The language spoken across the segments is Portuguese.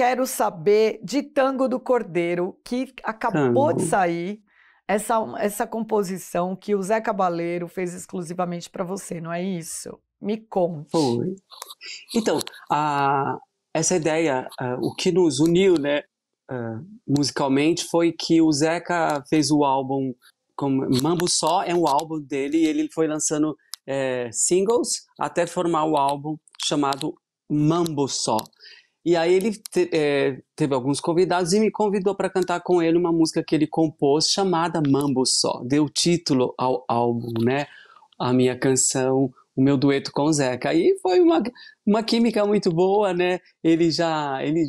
quero saber de Tango do Cordeiro, que acabou Tango. de sair. Essa, essa composição que o Zé Cabaleiro fez exclusivamente para você, não é isso? Me conte. Foi. Então, a, essa ideia, a, o que nos uniu, né, a, musicalmente, foi que o Zeca fez o álbum Mambu Mambo Só é um álbum dele e ele foi lançando é, singles até formar o álbum chamado Mambo Só. E aí ele te, é, teve alguns convidados e me convidou para cantar com ele uma música que ele compôs chamada Mambo Só. Deu título ao álbum, né? A minha canção, o meu dueto com o Zeca. Aí foi uma, uma química muito boa, né? Ele já ele,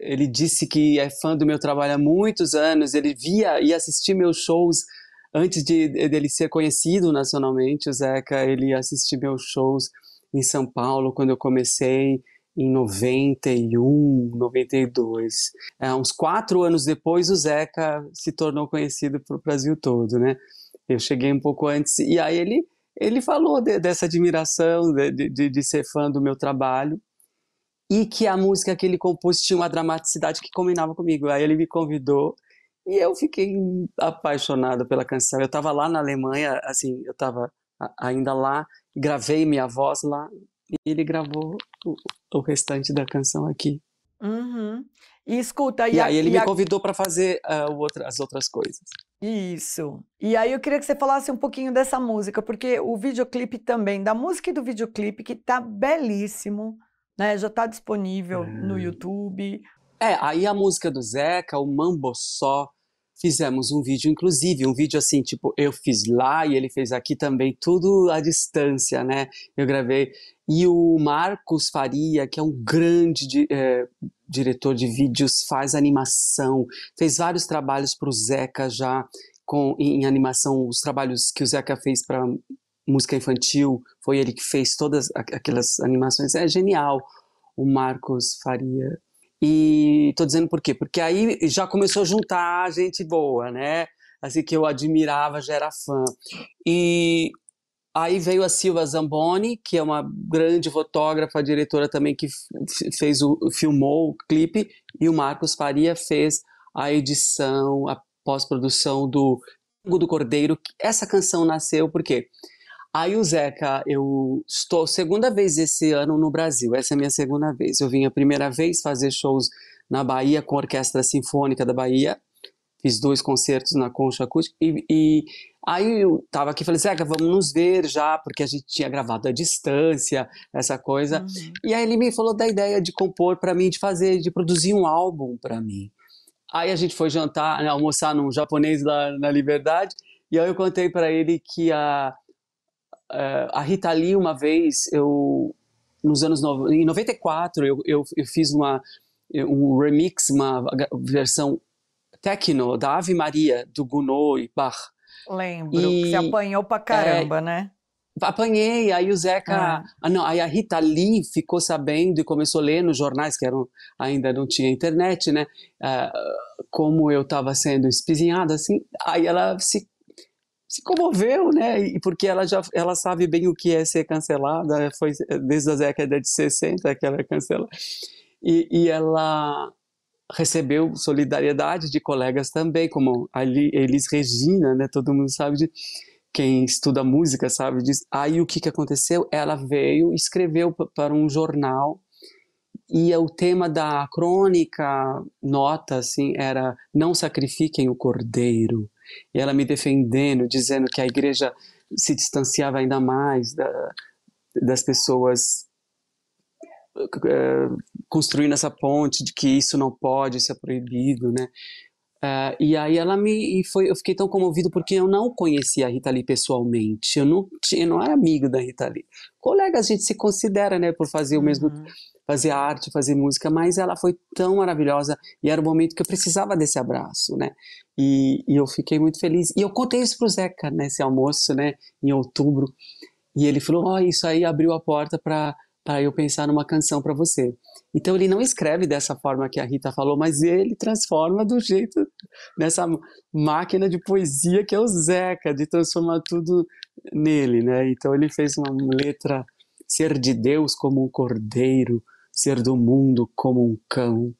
ele disse que é fã do meu trabalho há muitos anos. Ele via e assistia meus shows antes de dele ser conhecido nacionalmente. O Zeca ele assistia meus shows em São Paulo quando eu comecei em 91, 92. É, uns quatro anos depois, o Zeca se tornou conhecido para o Brasil todo, né? Eu cheguei um pouco antes e aí ele, ele falou de, dessa admiração, de, de, de ser fã do meu trabalho e que a música que ele compôs tinha uma dramaticidade que combinava comigo. Aí ele me convidou e eu fiquei apaixonado pela canção. Eu estava lá na Alemanha, assim, eu estava ainda lá, gravei minha voz lá e ele gravou o, o restante da canção aqui. Uhum. E escuta, e, e aí a, ele e me a... convidou para fazer uh, outra, as outras coisas. Isso. E aí eu queria que você falasse um pouquinho dessa música, porque o videoclipe também, da música e do videoclipe, que tá belíssimo, né? Já tá disponível no hum. YouTube. É, aí a música do Zeca, o Mambo Só, fizemos um vídeo, inclusive, um vídeo assim, tipo, eu fiz lá e ele fez aqui também, tudo à distância, né? Eu gravei. E o Marcos Faria, que é um grande é, diretor de vídeos, faz animação, fez vários trabalhos para o Zeca já, com, em, em animação, os trabalhos que o Zeca fez para música infantil, foi ele que fez todas aquelas animações, é genial o Marcos Faria. E tô dizendo por quê? Porque aí já começou a juntar gente boa, né? Assim que eu admirava, já era fã. E aí veio a Silva Zamboni, que é uma grande fotógrafa, diretora também que fez o filmou o clipe, e o Marcos Faria fez a edição, a pós-produção do do Cordeiro. Essa canção nasceu por quê? Aí o Zeca, eu estou segunda vez esse ano no Brasil, essa é a minha segunda vez. Eu vim a primeira vez fazer shows na Bahia com a Orquestra Sinfônica da Bahia, fiz dois concertos na Concha Acústica, e, e aí eu tava aqui e falei, Zeca, vamos nos ver já, porque a gente tinha gravado à distância, essa coisa. Uhum. E aí ele me falou da ideia de compor para mim, de fazer, de produzir um álbum para mim. Aí a gente foi jantar, né, almoçar num japonês lá na Liberdade, e aí eu contei para ele que a Uh, a Rita Lee, uma vez, eu, nos anos no, em 94, eu, eu, eu fiz uma, eh, um remix, uma versão techno da Ave Maria, do Gounod e Bach. Lembro, e, que você apanhou pra é, caramba, é, né? Apanhei, aí o Zeca. Ah. ah. não, aí a Rita Lee ficou sabendo e começou a ler nos jornais, que eram, ainda não tinha internet, né? Uh, como eu estava sendo espizinhada, assim. Aí ela se se comoveu, né? E porque ela já ela sabe bem o que é ser cancelada, foi desde a década de 60 que ela é cancelada. E, e ela recebeu solidariedade de colegas também, como a Elis Regina, né? Todo mundo sabe de quem estuda música sabe disso. Aí o que que aconteceu? Ela veio, escreveu para um jornal e é o tema da crônica nota assim era não sacrifiquem o cordeiro e ela me defendendo, dizendo que a igreja se distanciava ainda mais da, das pessoas uh, construindo essa ponte de que isso não pode, isso é proibido, né? Ah, e aí ela me e foi, eu fiquei tão comovido porque eu não conhecia a Rita Lee pessoalmente, eu não tinha, não era amigo da Rita Lee. Colega a gente se considera, né, por fazer o mesmo uhum fazer arte, fazer música, mas ela foi tão maravilhosa e era o momento que eu precisava desse abraço, né? E, e eu fiquei muito feliz. E eu contei isso pro Zeca nesse almoço, né, em outubro. E ele falou: "Ó, oh, isso aí abriu a porta para para eu pensar numa canção para você". Então ele não escreve dessa forma que a Rita falou, mas ele transforma do jeito nessa máquina de poesia que é o Zeca, de transformar tudo nele, né? Então ele fez uma letra ser de Deus como um cordeiro, ser do mundo como um cão.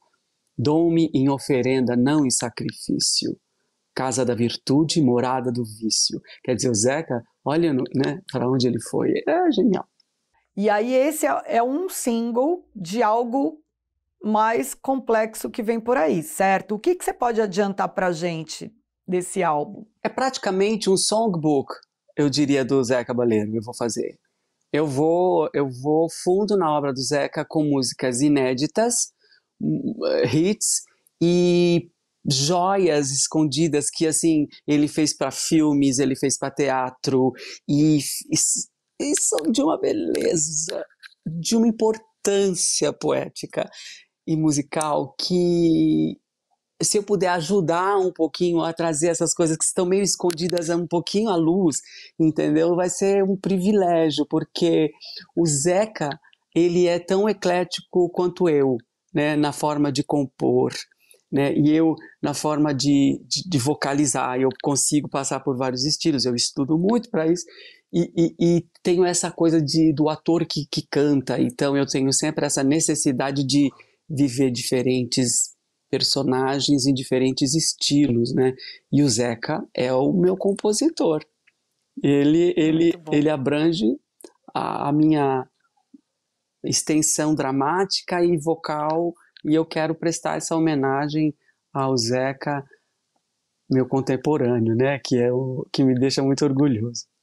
Dou-me em oferenda, não em sacrifício. Casa da virtude, morada do vício. Quer dizer, o Zeca, olha né, para onde ele foi. É genial. E aí, esse é, é um single de algo mais complexo que vem por aí, certo? O que, que você pode adiantar para gente desse álbum? É praticamente um songbook, eu diria, do Zeca Baleiro. Eu vou fazer eu vou, eu vou fundo na obra do Zeca com músicas inéditas, hum, eh, hits e joias escondidas que assim ele fez para filmes, ele fez para teatro e, e, e são de uma beleza, de uma importância poética e musical que se eu puder ajudar um pouquinho a trazer essas coisas que estão meio escondidas um pouquinho à luz, entendeu? Vai ser um privilégio, porque o Zeca, ele é tão eclético quanto eu, né, na forma de compor, né, e eu na forma de, de, de vocalizar, eu consigo passar por vários estilos, eu estudo muito para isso, e, e, e, tenho essa coisa de, do ator que, que canta, então eu tenho sempre essa necessidade de viver diferentes personagens em diferentes estilos, né? E o Zeca é o meu compositor. Ele, ah, ele, ele abrange a, a minha extensão dramática e vocal, e eu quero prestar essa homenagem ao Zeca, meu contemporâneo, né? Que é o que me deixa muito orgulhoso.